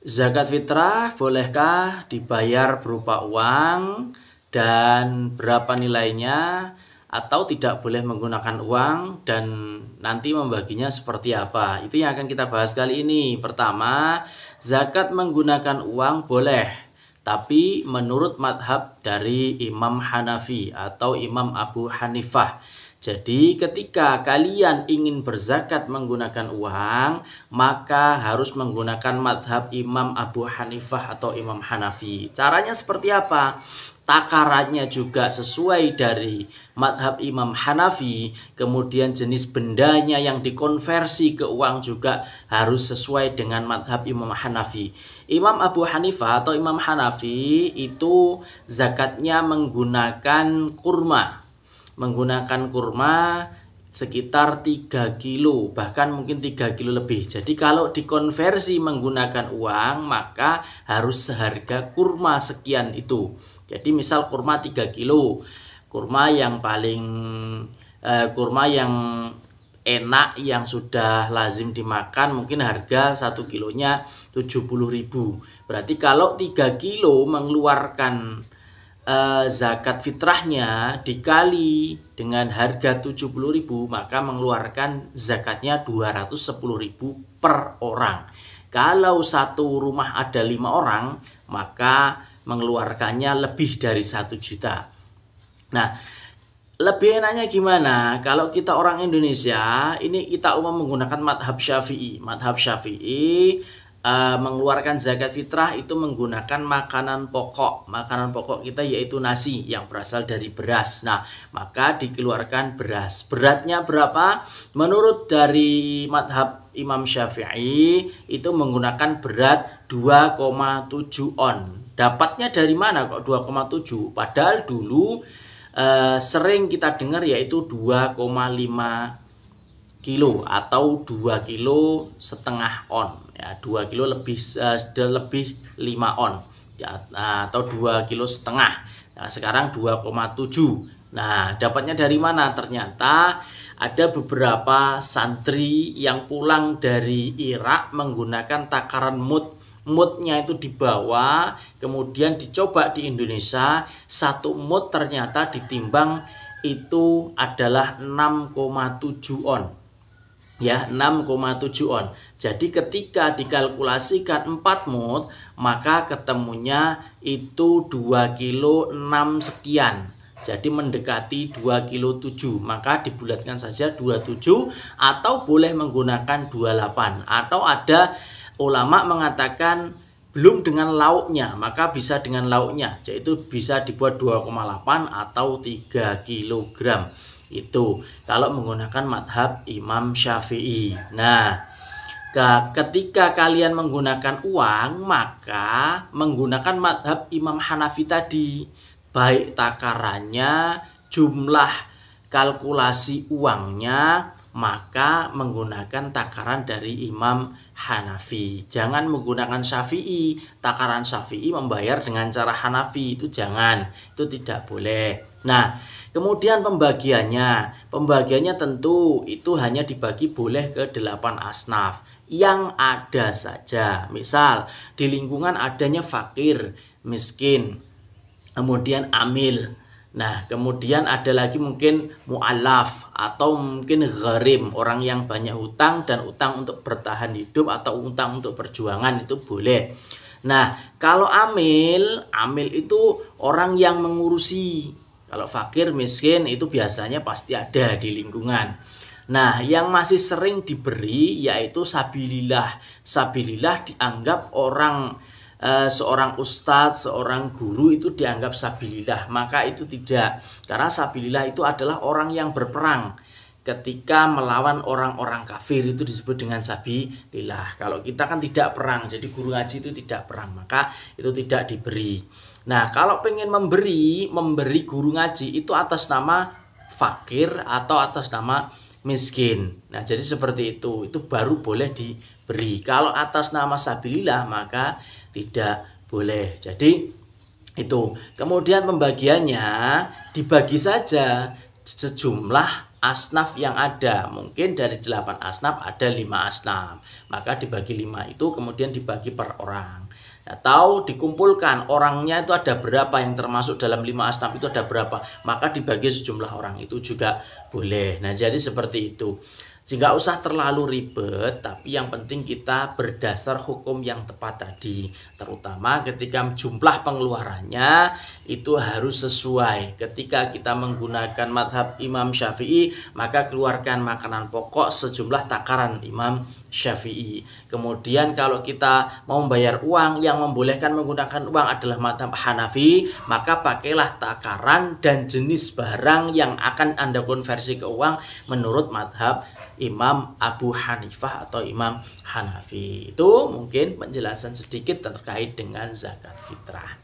Zakat fitrah bolehkah dibayar berupa uang dan berapa nilainya atau tidak boleh menggunakan uang dan nanti membaginya seperti apa? Itu yang akan kita bahas kali ini. Pertama, zakat menggunakan uang boleh, tapi menurut madhab dari Imam Hanafi atau Imam Abu Hanifah. Jadi ketika kalian ingin berzakat menggunakan uang, maka harus menggunakan madhab Imam Abu Hanifah atau Imam Hanafi. Caranya seperti apa? Takarannya juga sesuai dari madhab Imam Hanafi, kemudian jenis bendanya yang dikonversi ke uang juga harus sesuai dengan madhab Imam Hanafi. Imam Abu Hanifah atau Imam Hanafi itu zakatnya menggunakan kurma menggunakan kurma sekitar 3 kilo bahkan mungkin 3 kilo lebih jadi kalau dikonversi menggunakan uang maka harus seharga kurma sekian itu jadi misal kurma 3 kilo kurma yang paling eh, kurma yang enak yang sudah lazim dimakan mungkin harga 1 kilonya 70.000 berarti kalau 3 kilo mengeluarkan Eh, zakat fitrahnya dikali dengan harga 70.000 maka mengeluarkan zakatnya 210.000 per orang. Kalau satu rumah ada lima orang maka mengeluarkannya lebih dari satu juta. Nah, lebih enaknya gimana kalau kita orang Indonesia ini kita umum menggunakan madhab syafi'i madhab syafi'i uh, mengeluarkan zakat fitrah itu menggunakan makanan pokok. Makanan pokok kita yaitu nasi yang berasal dari beras. Nah, maka dikeluarkan beras. Beratnya berapa? Menurut dari madhab Imam Syafi'i itu menggunakan berat 2,7 on. Dapatnya dari mana kok 2,7? Padahal dulu uh, sering kita dengar yaitu 2,5 kilo atau 2 kilo setengah on ya 2 kilo lebih uh, lebih 5 on ya, eh, atau 2 kilo setengah nah, sekarang 2,7 nah dapatnya dari mana ternyata ada beberapa santri yang pulang dari Irak menggunakan takaran mut moodnya itu dibawa kemudian dicoba di Indonesia satu mood ternyata ditimbang itu adalah 6,7 on ya 6,7 on. Jadi ketika dikalkulasikan 4 mut maka ketemunya itu 2 kilo 6 sekian. Jadi mendekati 2 kilo 7 maka dibulatkan saja 27 atau boleh menggunakan 28 atau ada ulama mengatakan belum dengan lauknya maka bisa dengan lauknya yaitu bisa dibuat 2,8 atau 3 kilogram itu kalau menggunakan madhab Imam Syafi'i. Nah, ketika kalian menggunakan uang maka menggunakan madhab Imam Hanafi tadi baik takarannya, jumlah kalkulasi uangnya, maka menggunakan takaran dari Imam Hanafi. Jangan menggunakan Syafi'i. Takaran Syafi'i membayar dengan cara Hanafi itu jangan. Itu tidak boleh. Nah, kemudian pembagiannya. Pembagiannya tentu itu hanya dibagi boleh ke 8 asnaf yang ada saja. Misal di lingkungan adanya fakir, miskin, kemudian amil, Nah, kemudian ada lagi mungkin mu'alaf atau mungkin gharim, orang yang banyak hutang dan utang untuk bertahan hidup atau utang untuk perjuangan itu boleh. Nah, kalau amil, amil itu orang yang mengurusi. Kalau fakir miskin itu biasanya pasti ada di lingkungan. Nah, yang masih sering diberi yaitu sabilillah. Sabilillah dianggap orang Eh, seorang ustadz, seorang guru itu dianggap sabilillah, maka itu tidak. Karena sabilillah itu adalah orang yang berperang ketika melawan orang-orang kafir itu disebut dengan sabilillah. Kalau kita kan tidak perang, jadi guru ngaji itu tidak perang, maka itu tidak diberi. Nah, kalau pengen memberi, memberi guru ngaji itu atas nama fakir atau atas nama miskin. Nah, jadi seperti itu. Itu baru boleh di beri. Kalau atas nama sabilillah maka tidak boleh. Jadi itu. Kemudian pembagiannya dibagi saja sejumlah asnaf yang ada. Mungkin dari 8 asnaf ada 5 asnaf. Maka dibagi 5 itu kemudian dibagi per orang. Atau nah, dikumpulkan orangnya itu ada berapa yang termasuk dalam 5 asnaf itu ada berapa. Maka dibagi sejumlah orang itu juga boleh. Nah jadi seperti itu. Nggak usah terlalu ribet, tapi yang penting kita berdasar hukum yang tepat tadi. Terutama ketika jumlah pengeluarannya itu harus sesuai. Ketika kita menggunakan madhab Imam Syafi'i, maka keluarkan makanan pokok sejumlah takaran Imam Syafi'i. Kemudian kalau kita mau membayar uang, yang membolehkan menggunakan uang adalah madhab Hanafi, maka pakailah takaran dan jenis barang yang akan Anda konversi ke uang menurut madhab Imam Abu Hanifah atau Imam Hanafi. Itu mungkin penjelasan sedikit terkait dengan zakat fitrah.